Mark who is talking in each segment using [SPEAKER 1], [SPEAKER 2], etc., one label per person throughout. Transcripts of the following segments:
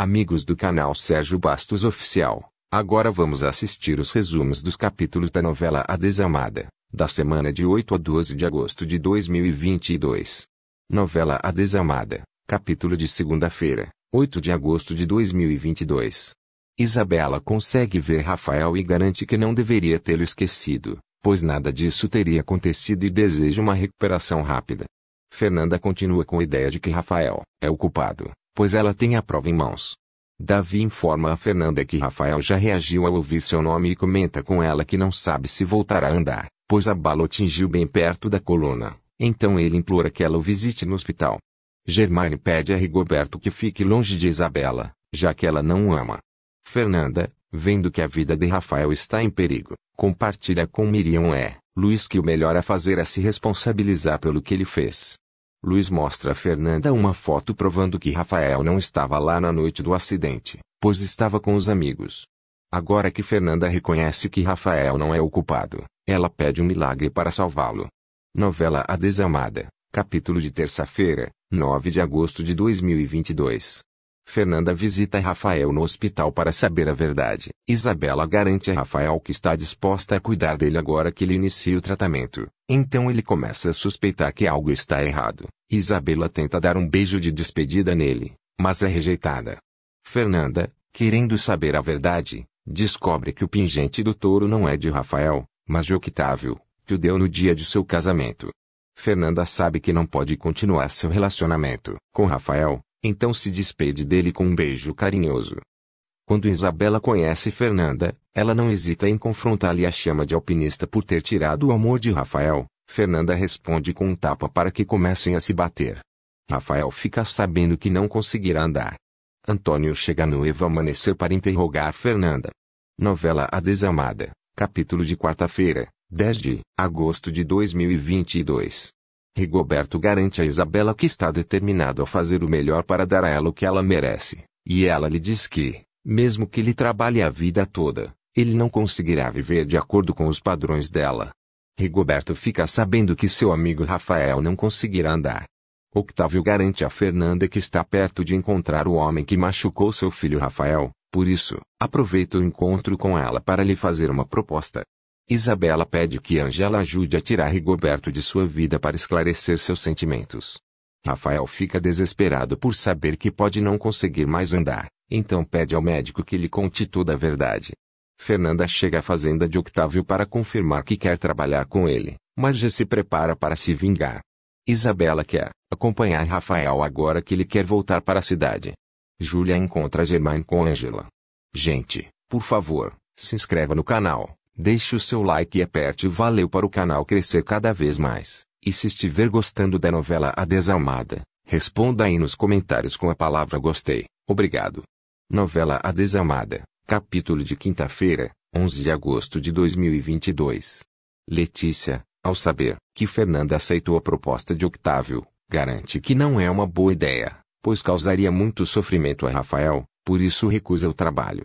[SPEAKER 1] Amigos do canal Sérgio Bastos Oficial, agora vamos assistir os resumos dos capítulos da novela A Desamada, da semana de 8 a 12 de agosto de 2022. Novela A Desamada, capítulo de segunda-feira, 8 de agosto de 2022. Isabela consegue ver Rafael e garante que não deveria tê-lo esquecido, pois nada disso teria acontecido e deseja uma recuperação rápida. Fernanda continua com a ideia de que Rafael é o culpado, pois ela tem a prova em mãos. Davi informa a Fernanda que Rafael já reagiu ao ouvir seu nome e comenta com ela que não sabe se voltará a andar, pois a bala o atingiu bem perto da coluna. Então ele implora que ela o visite no hospital. Germaine pede a Rigoberto que fique longe de Isabela, já que ela não o ama. Fernanda, vendo que a vida de Rafael está em perigo, compartilha com Miriam é, Luiz que o melhor a fazer é se responsabilizar pelo que ele fez, Luiz mostra a Fernanda uma foto provando que Rafael não estava lá na noite do acidente, pois estava com os amigos. Agora que Fernanda reconhece que Rafael não é o culpado, ela pede um milagre para salvá-lo. Novela A Desamada, capítulo de terça-feira, 9 de agosto de 2022. Fernanda visita Rafael no hospital para saber a verdade. Isabela garante a Rafael que está disposta a cuidar dele agora que ele inicia o tratamento. Então ele começa a suspeitar que algo está errado. Isabela tenta dar um beijo de despedida nele, mas é rejeitada. Fernanda, querendo saber a verdade, descobre que o pingente do touro não é de Rafael, mas de Octávio, que o deu no dia de seu casamento. Fernanda sabe que não pode continuar seu relacionamento com Rafael, então se despede dele com um beijo carinhoso. Quando Isabela conhece Fernanda, ela não hesita em confrontá-la e a chama de alpinista por ter tirado o amor de Rafael. Fernanda responde com um tapa para que comecem a se bater. Rafael fica sabendo que não conseguirá andar. Antônio chega no Eva Amanhecer para interrogar Fernanda. Novela A Desamada, capítulo de quarta-feira, 10 de agosto de 2022. Rigoberto garante a Isabela que está determinado a fazer o melhor para dar a ela o que ela merece, e ela lhe diz que, mesmo que ele trabalhe a vida toda, ele não conseguirá viver de acordo com os padrões dela. Rigoberto fica sabendo que seu amigo Rafael não conseguirá andar. Octávio garante a Fernanda que está perto de encontrar o homem que machucou seu filho Rafael, por isso, aproveita o encontro com ela para lhe fazer uma proposta. Isabela pede que Angela ajude a tirar Rigoberto de sua vida para esclarecer seus sentimentos. Rafael fica desesperado por saber que pode não conseguir mais andar, então pede ao médico que lhe conte toda a verdade. Fernanda chega à fazenda de Octávio para confirmar que quer trabalhar com ele, mas já se prepara para se vingar. Isabela quer acompanhar Rafael agora que ele quer voltar para a cidade. Júlia encontra Germain com Angela. Gente, por favor, se inscreva no canal. Deixe o seu like e aperte o valeu para o canal crescer cada vez mais. E se estiver gostando da novela A Desalmada, responda aí nos comentários com a palavra gostei. Obrigado. Novela A Desalmada, capítulo de quinta-feira, 11 de agosto de 2022. Letícia, ao saber que Fernanda aceitou a proposta de Octávio, garante que não é uma boa ideia, pois causaria muito sofrimento a Rafael, por isso recusa o trabalho.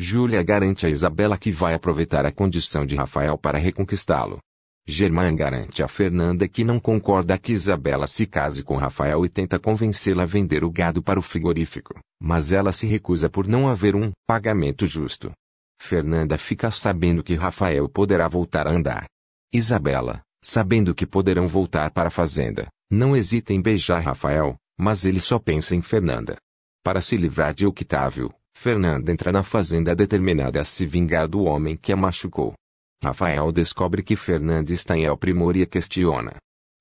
[SPEAKER 1] Júlia garante a Isabela que vai aproveitar a condição de Rafael para reconquistá-lo. Germain garante a Fernanda que não concorda que Isabela se case com Rafael e tenta convencê-la a vender o gado para o frigorífico, mas ela se recusa por não haver um pagamento justo. Fernanda fica sabendo que Rafael poderá voltar a andar. Isabela, sabendo que poderão voltar para a fazenda, não hesita em beijar Rafael, mas ele só pensa em Fernanda. Para se livrar de Octávio, Fernanda entra na fazenda determinada a se vingar do homem que a machucou. Rafael descobre que Fernanda está em El Primor e a questiona.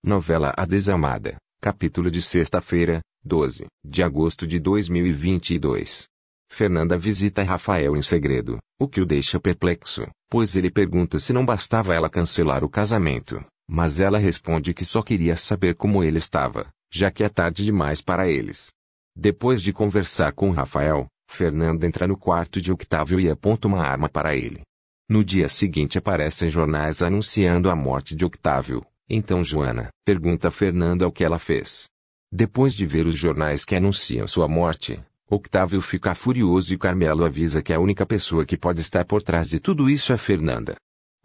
[SPEAKER 1] Novela A Desamada, capítulo de sexta-feira, 12 de agosto de 2022. Fernanda visita Rafael em segredo, o que o deixa perplexo, pois ele pergunta se não bastava ela cancelar o casamento, mas ela responde que só queria saber como ele estava, já que é tarde demais para eles. Depois de conversar com Rafael, Fernanda entra no quarto de Octávio e aponta uma arma para ele. No dia seguinte aparecem jornais anunciando a morte de Octávio. Então Joana pergunta a Fernanda o que ela fez. Depois de ver os jornais que anunciam sua morte, Octávio fica furioso e Carmelo avisa que a única pessoa que pode estar por trás de tudo isso é Fernanda.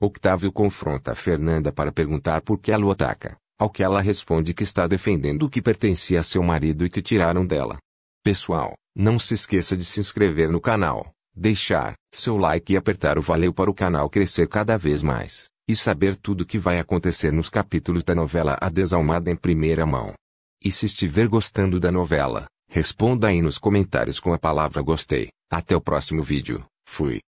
[SPEAKER 1] Octávio confronta Fernanda para perguntar por que ela o ataca, ao que ela responde que está defendendo o que pertencia a seu marido e que tiraram dela. Pessoal, não se esqueça de se inscrever no canal, deixar seu like e apertar o valeu para o canal crescer cada vez mais, e saber tudo o que vai acontecer nos capítulos da novela A Desalmada em primeira mão. E se estiver gostando da novela, responda aí nos comentários com a palavra gostei. Até o próximo vídeo. Fui.